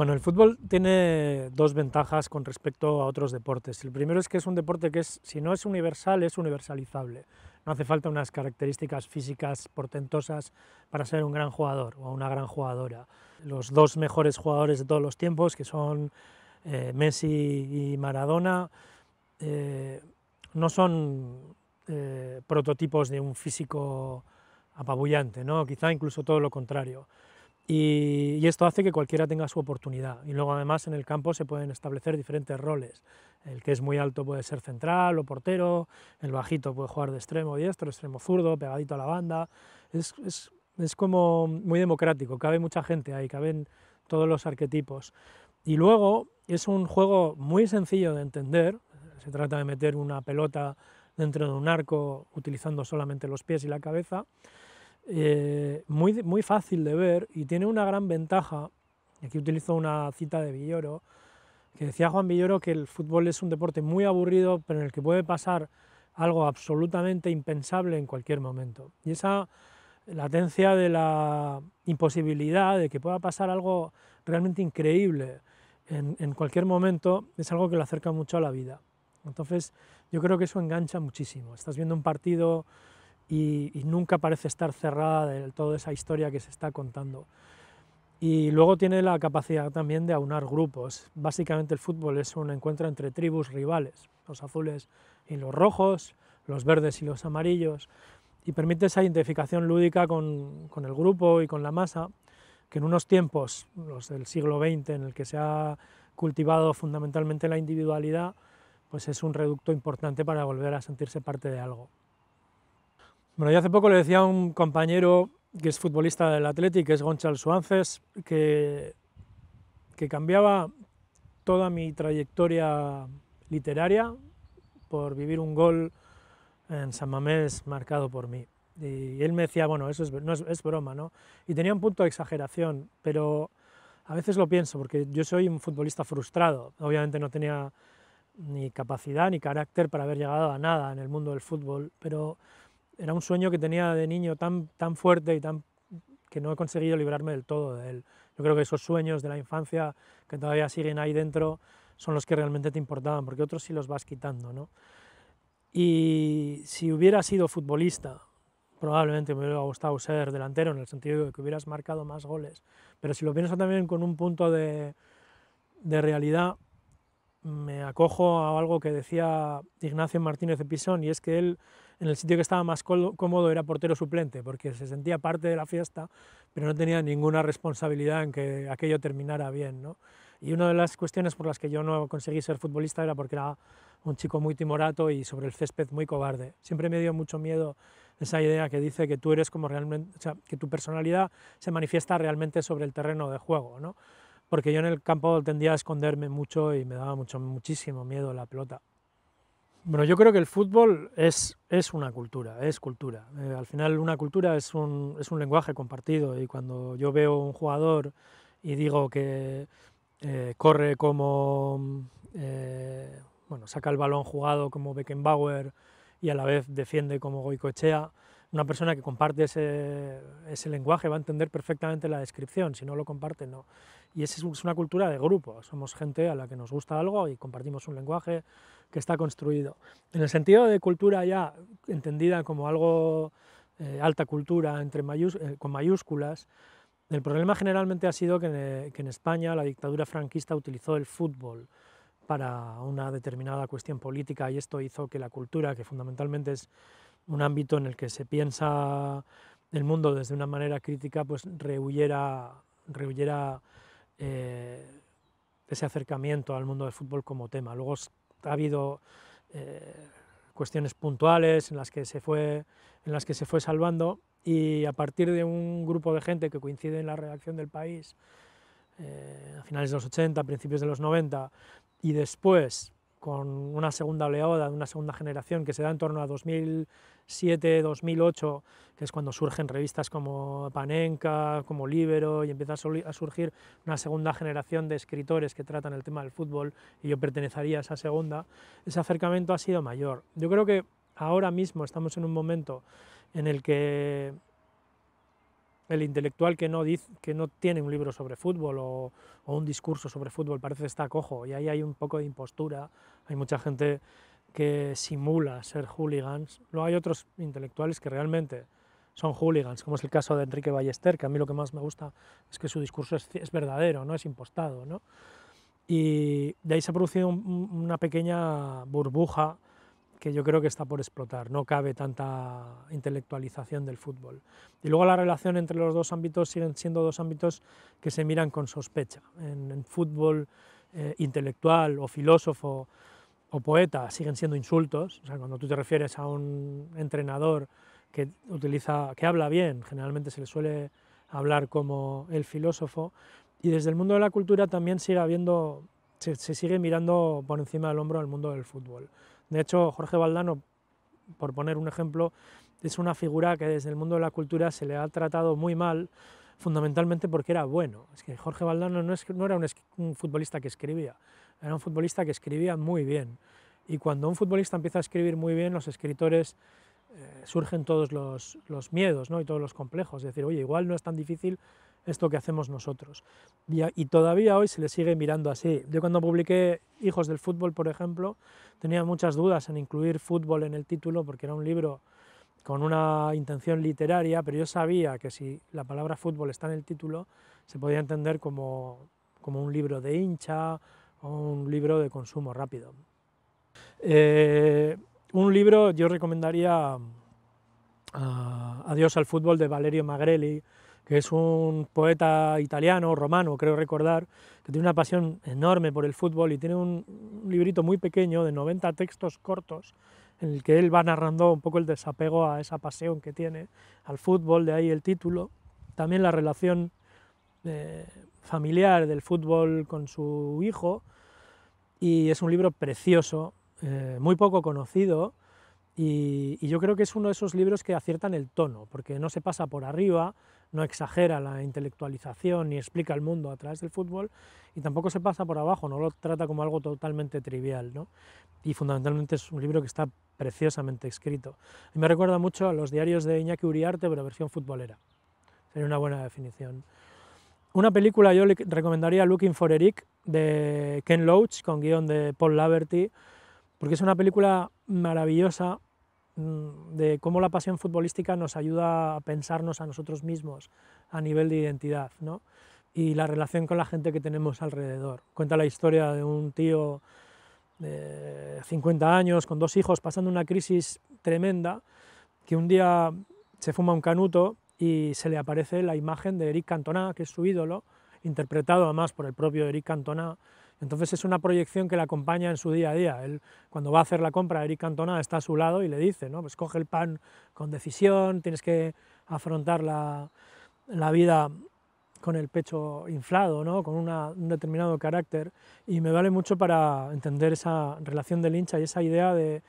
Bueno, el fútbol tiene dos ventajas con respecto a otros deportes. El primero es que es un deporte que si no es universal, es universalizable. No hace falta unas características físicas portentosas para ser un gran jugador o una gran jugadora. Los dos mejores jugadores de todos los tiempos, que son eh, Messi y Maradona, eh, no son eh, prototipos de un físico apabullante, ¿no? quizá incluso todo lo contrario y, esto hace que cualquiera tenga su oportunidad. Y luego además en el campo se pueden establecer diferentes roles. El que es muy alto puede ser central o portero, el bajito puede jugar de extremo diestro, extremo zurdo, pegadito a la banda. Es, es como muy democrático, cabe mucha gente ahí, caben todos los arquetipos. Y luego es un juego muy sencillo de entender, se trata de meter una pelota dentro de un arco utilizando solamente los pies y la cabeza, eh, muy, muy fácil de ver y tiene una gran ventaja. Aquí utilizo una cita de Villoro, que decía Juan Villoro que el fútbol es un deporte muy aburrido, pero en el que puede pasar algo absolutamente impensable en cualquier momento. Y esa latencia de la imposibilidad de que pueda pasar algo realmente increíble en, en, cualquier momento es algo que lo acerca mucho a la vida. Entonces yo creo que eso engancha muchísimo. Estás viendo un partido y, nunca parece estar cerrada de toda esa historia que se está contando. Y luego tiene la capacidad también de aunar grupos. Básicamente el fútbol es un encuentro entre tribus rivales, los azules y los rojos, los verdes y los amarillos, y permite esa identificación lúdica con, con el grupo y con la masa, que en unos tiempos, los del siglo XX, en el que se ha cultivado fundamentalmente la individualidad, pues es un reducto importante para volver a sentirse parte de algo. Bueno, yo hace poco le decía a un compañero que es futbolista del Atlético, que es Gonchal Suances, que, que cambiaba toda mi trayectoria literaria por vivir un gol en San Mamés marcado por mí. Y él me decía, bueno, eso es, no es, es, broma, ¿no? Y tenía un punto de exageración, pero a veces lo pienso, porque yo soy un futbolista frustrado. Obviamente no tenía ni capacidad ni carácter para haber llegado a nada en el mundo del fútbol, pero era un sueño que tenía de niño tan, tan fuerte y tan que no he conseguido librarme del todo de él. Yo creo que esos sueños de la infancia que todavía siguen ahí dentro son los que realmente te importaban, porque otros sí los vas quitando, ¿no? Y si hubiera sido futbolista, probablemente me hubiera gustado ser delantero en el sentido de que hubieras marcado más goles, pero si lo piensas también con un punto de, de realidad, me acojo a algo que decía Ignacio Martínez de Pisón, y es que él en el sitio que estaba más cómodo era portero suplente, porque se sentía parte de la fiesta, pero no tenía ninguna responsabilidad en que aquello terminara bien. Y una de las cuestiones por las que yo no conseguí ser futbolista era porque era un chico muy timorato y sobre el césped muy cobarde. Siempre me dio mucho miedo esa idea que dice que tú eres como realmente, que tu personalidad se manifiesta realmente sobre el terreno de juego. ¿no? porque yo en el campo tendía a esconderme mucho y me daba mucho, muchísimo miedo la pelota. Bueno, yo creo que el fútbol es, es una cultura, es cultura. Eh, al final una cultura es un, es un lenguaje compartido y cuando yo veo un jugador y digo que eh, corre como, eh, bueno, saca el balón jugado como Beckenbauer y a la vez defiende como Goicoechea, una persona que comparte ese, lenguaje va a entender perfectamente la descripción, si no lo comparte no. Y es, es una cultura de grupo, somos gente a la que nos gusta algo y compartimos un lenguaje que está construido. En el sentido de cultura ya entendida como algo eh, alta cultura entre eh, con mayúsculas, el problema generalmente ha sido eh, que en España la dictadura franquista utilizó el fútbol para una determinada cuestión política y esto hizo que la cultura, que fundamentalmente es un ámbito en el que se piensa el mundo desde una manera crítica, pues rehuyera, eh, ese acercamiento al mundo del fútbol como tema. Luego ha habido eh, cuestiones puntuales en las, que se fue, en las que se fue salvando y a partir de un grupo de gente que coincide en la redacción del país, eh, a finales de los 80, principios de los 90, y después con una segunda oleada, de una segunda generación que se da en torno a 2007-2008, que es cuando surgen revistas como Panenka, como Libero, y empieza a surgir una segunda generación de escritores que tratan el tema del fútbol, y yo pertenecería a esa segunda, ese acercamiento ha sido mayor. Yo creo que ahora mismo estamos en un momento en el que el intelectual que no, dice, que no tiene un libro sobre fútbol o, un discurso sobre fútbol, parece estar está cojo y ahí hay un poco de impostura, hay mucha gente que simula ser hooligans, luego hay otros intelectuales que realmente son hooligans, como es el caso de Enrique Ballester, que a mí lo que más me gusta es que su discurso es, verdadero, no es impostado. Y de ahí se ha producido una pequeña burbuja que yo creo que está por explotar, no cabe tanta intelectualización del fútbol. Y luego la relación entre los dos ámbitos siguen siendo dos ámbitos que se miran con sospecha. En, fútbol eh, intelectual o filósofo o poeta siguen siendo insultos, o sea, cuando tú te refieres a un entrenador que, utiliza, que habla bien, generalmente se le suele hablar como el filósofo, y desde el mundo de la cultura también sigue habiendo, se sigue mirando por encima del hombro al mundo del fútbol. De hecho, Jorge Valdano, por poner un ejemplo, es una figura que desde el mundo de la cultura se le ha tratado muy mal, fundamentalmente porque era bueno. Es que Jorge Valdano no, era un, futbolista que escribía, era un futbolista que escribía muy bien. Y cuando un futbolista empieza a escribir muy bien, los escritores eh, surgen todos los, miedos ¿no? y todos los complejos. Es decir, oye, igual no es tan difícil esto que hacemos nosotros. Y, todavía hoy se le sigue mirando así. Yo cuando publiqué Hijos del Fútbol, por ejemplo, tenía muchas dudas en incluir fútbol en el título porque era un libro con una intención literaria, pero yo sabía que si la palabra fútbol está en el título, se podía entender como, como un libro de hincha o un libro de consumo rápido. Eh, un libro yo recomendaría ah, Adiós al fútbol de Valerio Magrelli, que es un poeta italiano, romano, creo recordar, que tiene una pasión enorme por el fútbol y tiene un, librito muy pequeño de 90 textos cortos en el que él va narrando un poco el desapego a esa pasión que tiene al fútbol, de ahí el título, también la relación eh, familiar del fútbol con su hijo, y es un libro precioso, eh, muy poco conocido, y, yo creo que es uno de esos libros que aciertan el tono, porque no se pasa por arriba, no exagera la intelectualización ni explica el mundo a través del fútbol, y tampoco se pasa por abajo, no lo trata como algo totalmente trivial. ¿no? Y fundamentalmente es un libro que está preciosamente escrito. Y me recuerda mucho a los diarios de Iñaki Uriarte, pero versión futbolera. Sería una buena definición. Una película yo le recomendaría Looking for Eric de Ken Loach con guión de Paul Laverty, porque es una película maravillosa Mm, de cómo la pasión futbolística nos ayuda a pensarnos a nosotros mismos a nivel de identidad y la relación con la gente que tenemos alrededor. Cuenta la historia de un tío de 50 años con dos hijos pasando una crisis tremenda que un día se fuma un canuto y se le aparece la imagen de Eric Cantona, que es su ídolo, interpretado además por el propio Eric Cantona. Entonces es una proyección que le acompaña en su día a día. Él, cuando va a hacer la compra, Eric Cantona está a su lado y le dice, ¿no? pues coge el pan con decisión, tienes que afrontar la, vida con el pecho inflado, ¿no? con un determinado carácter, y me vale mucho para entender esa relación del hincha y esa idea de,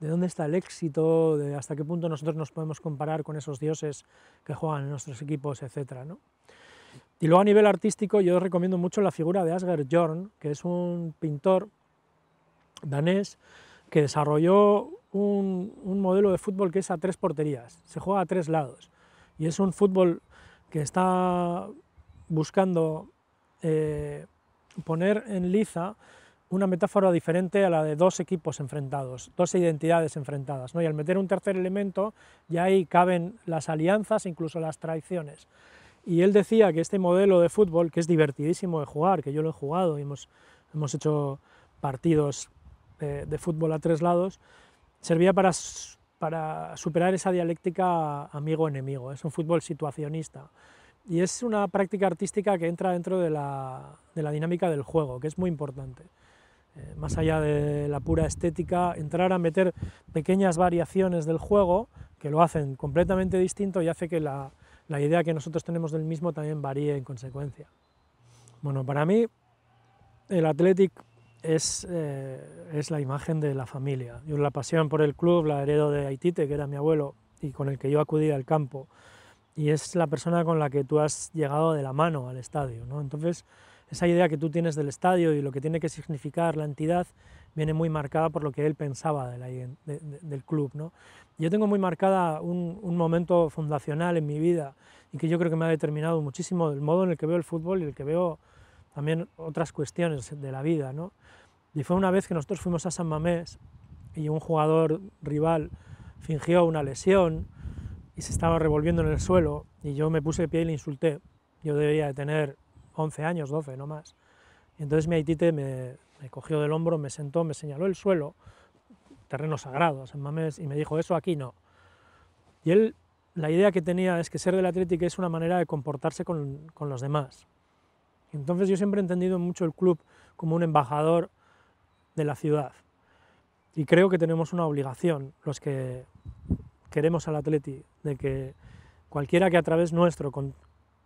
de dónde está el éxito, de hasta qué punto nosotros nos podemos comparar con esos dioses que juegan en nuestros equipos, etcétera. ¿no? Y luego a nivel artístico yo recomiendo mucho la figura de Asger Jorn, que es un pintor danés que desarrolló un, modelo de fútbol que es a tres porterías, se juega a tres lados. Y es un fútbol que está buscando eh, poner en liza una metáfora diferente a la de dos equipos enfrentados, dos identidades enfrentadas. ¿no? Y al meter un tercer elemento, ya ahí caben las alianzas, incluso las traiciones. Y él decía que este modelo de fútbol, que es divertidísimo de jugar, que yo lo he jugado hemos, hemos hecho partidos eh, de, fútbol a tres lados, servía para, para superar esa dialéctica amigo-enemigo. Es un fútbol situacionista. Y es una práctica artística que entra dentro de la, dinámica del juego, que es muy importante. Eh, más allá de la pura estética, entrar a meter pequeñas variaciones del juego que lo hacen completamente distinto y hace que la, la idea que nosotros tenemos del mismo también varía en consecuencia. Bueno, para mí el Athletic es, eh, es la imagen de la familia. Yo la pasión por el club la heredo de Haitite, que era mi abuelo y con el que yo acudí al campo. Y es la persona con la que tú has llegado de la mano al estadio. ¿no? Entonces, esa idea que tú tienes del estadio y lo que tiene que significar la entidad viene muy marcada por lo que él pensaba del club. ¿no? Yo tengo muy marcada un, momento fundacional en mi vida y que yo creo que me ha determinado muchísimo el modo en el que veo el fútbol y el que veo también otras cuestiones de la vida. ¿no? Y fue una vez que nosotros fuimos a San Mamés y un jugador rival fingió una lesión y se estaba revolviendo en el suelo y yo me puse de pie y le insulté. Yo debía de tener 11 años, 12, no más. Y entonces mi Haitite me, me cogió del hombro, me sentó, me señaló el suelo, terrenos sagrados en Mames, y me dijo, eso aquí no. Y él, la idea que tenía es que ser del Atlético es una manera de comportarse con, los demás. Entonces yo siempre he entendido mucho el club como un embajador de la ciudad. Y creo que tenemos una obligación, los que queremos al Atleti, de que cualquiera que a través nuestro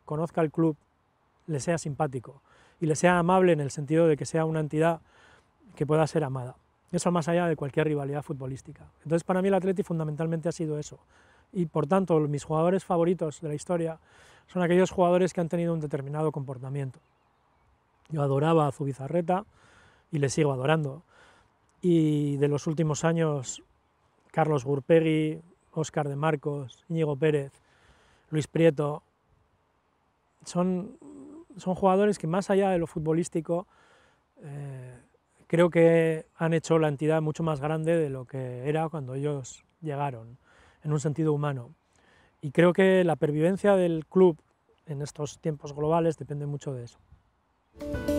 conozca el club le sea simpático y le sea amable en el sentido de que sea una entidad que pueda ser amada. Eso más allá de cualquier rivalidad futbolística. Entonces para mí el Atleti fundamentalmente ha sido eso. Y por tanto mis jugadores favoritos de la historia son aquellos jugadores que han tenido un determinado comportamiento. Yo adoraba a Zubizarreta y le sigo adorando. Y de los últimos años, Carlos Gurpegui, Óscar de Marcos, Íñigo Pérez, Luis Prieto, son son jugadores que más allá de lo futbolístico, eh, creo que han hecho la entidad mucho más grande de lo que era cuando ellos llegaron, en un sentido humano. Y creo que la pervivencia del club en estos tiempos globales depende mucho de eso.